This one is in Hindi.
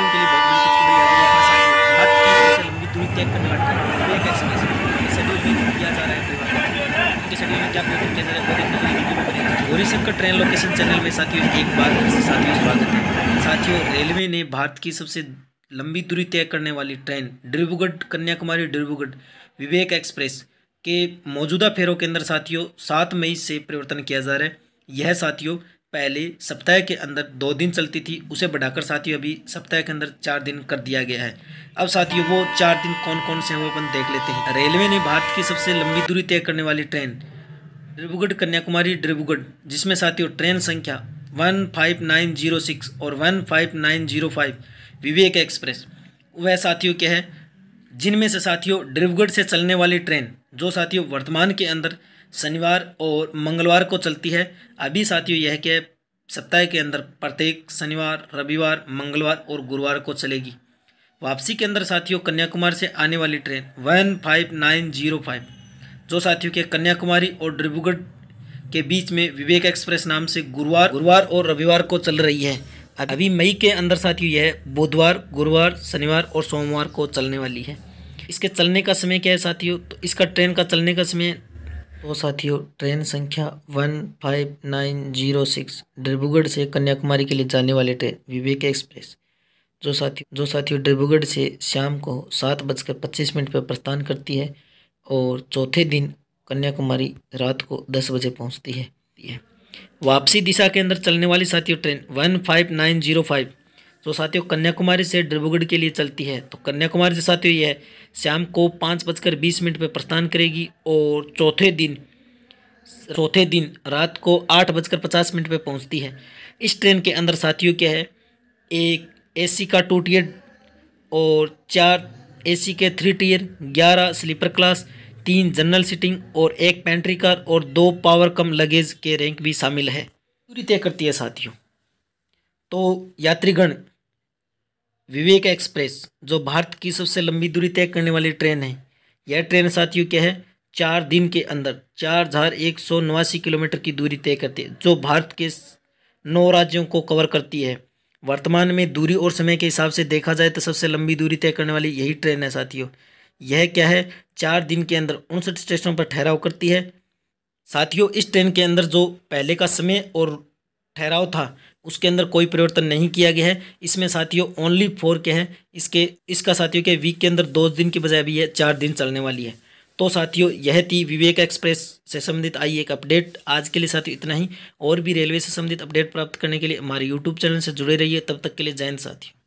के लिए बहुत बड़ी खुशखबरी आ रही है यहाँ साथ में भारत की सबसे लंबी दूरी तय करने वाली विवेक एक्सप्रेस शेड्यूल में किया जा रहा है उनके शेड्यूल में क्या प्रोग्राम किया जा रहा है वो देखने के लिए वीडियो में बने गौरी सबका ट्रेन लोकेशन चैनल में साथियों एक बार फिर से साथियों स्वागत है साथियों रेलवे ने भारत की सबसे लंबी दूरी तय करने वाली ट्रेन डिब्रूगढ़ कन्याकुमारी डिब्रूगढ़ विवेक एक्सप्रेस के मौजूदा फेरों के अंदर साथियों सात मई से परिवर्तन किया जा रहा है यह साथियों पहले सप्ताह के अंदर दो दिन चलती थी उसे बढ़ाकर साथियों अभी सप्ताह के अंदर चार दिन कर दिया गया है अब साथियों वो चार दिन कौन कौन से हैं वो अपन देख लेते हैं रेलवे ने भारत की सबसे लंबी दूरी तय करने वाली ट्रेन डिब्रुगढ़ कन्याकुमारी डिब्रुगढ़ जिसमें साथियों ट्रेन संख्या one five nine zero six और one five nine zero five Vivek express वह साथियों के हैं जिनमें से साथियों डिब्रुगढ़ से चलने वाली ट्रेन जो साथियों वर्तमान के अंदर शनिवार और मंगलवार को चलती है अभी साथियों यह कि सप्ताह के अंदर प्रत्येक शनिवार रविवार मंगलवार और गुरुवार को चलेगी वापसी के अंदर साथियों कन्याकुमारी से आने वाली train one five nine zero five जो साथियों के कन्याकुमारी और डिब्रूगढ़ के बीच में विवेक एक्सप्रेस नाम से गुरुवार गुरुवार और रविवार को चल रही है अभी मई के अंदर साथियों यह बुधवार गुरुवार शनिवार और सोमवार को चलने वाली है इसके चलने का समय क्या है साथियों तो इसका ट्रेन का चलने का समय तो साथियों ट्रेन संख्या one five nine zero six Dibrugarh से कन्याकुमारी के लिए जाने वाली ट्रेन विवेक एक्सप्रेस जो साथी जो साथियों डिब्रूगढ़ से शाम को सात बजकर पच्चीस मिनट पर प्रस्थान करती है और चौथे दिन कन्याकुमारी रात को दस बजे पहुंचती है वापसी दिशा के अंदर चलने वाली साथियों train one five nine zero five तो साथियों कन्याकुमारी से डिब्रुगढ़ के लिए चलती है तो कन्याकुमारी से साथियों यह शाम को पाँच बजकर बीस मिनट पर प्रस्थान करेगी और चौथे दिन चौथे दिन रात को आठ बजकर पचास मिनट पर पहुंचती है इस ट्रेन के अंदर साथियों क्या है एक एसी का टू टीयर और चार एसी के थ्री टीयर ग्यारह स्लीपर क्लास तीन जनरल सीटिंग और एक पेंट्री कार और दो पावर कम लगेज के रैंक भी शामिल है पूरी तय करती है साथियों तो यात्रीगण विवेक एक्सप्रेस जो भारत की सबसे लंबी दूरी तय करने वाली ट्रेन है यह ट्रेन साथियों क्या है चार दिन के अंदर चार हज़ार एक सौ नवासी किलोमीटर की दूरी तय करती है जो भारत के नौ राज्यों को कवर करती है वर्तमान में दूरी और समय के हिसाब से देखा जाए तो सबसे लंबी दूरी तय करने वाली यही ट्रेन है साथियों यह क्या है चार दिन के अंदर उनसठ स्टेशनों पर ठहराव करती है साथियों इस ट्रेन के अंदर जो पहले का समय और ठहराव था उसके अंदर कोई परिवर्तन नहीं किया गया है इसमें साथियों ओनली फोर के हैं इसके इसका साथियों के वीक के अंदर दो दिन की बजाय भी यह चार दिन चलने वाली है तो साथियों यह थी विवेक एक्सप्रेस से संबंधित आई एक अपडेट आज के लिए साथियों इतना ही और भी रेलवे से संबंधित अपडेट प्राप्त करने के लिए हमारे यूट्यूब चैनल से जुड़े रहिए तब तक के लिए जैन साथियों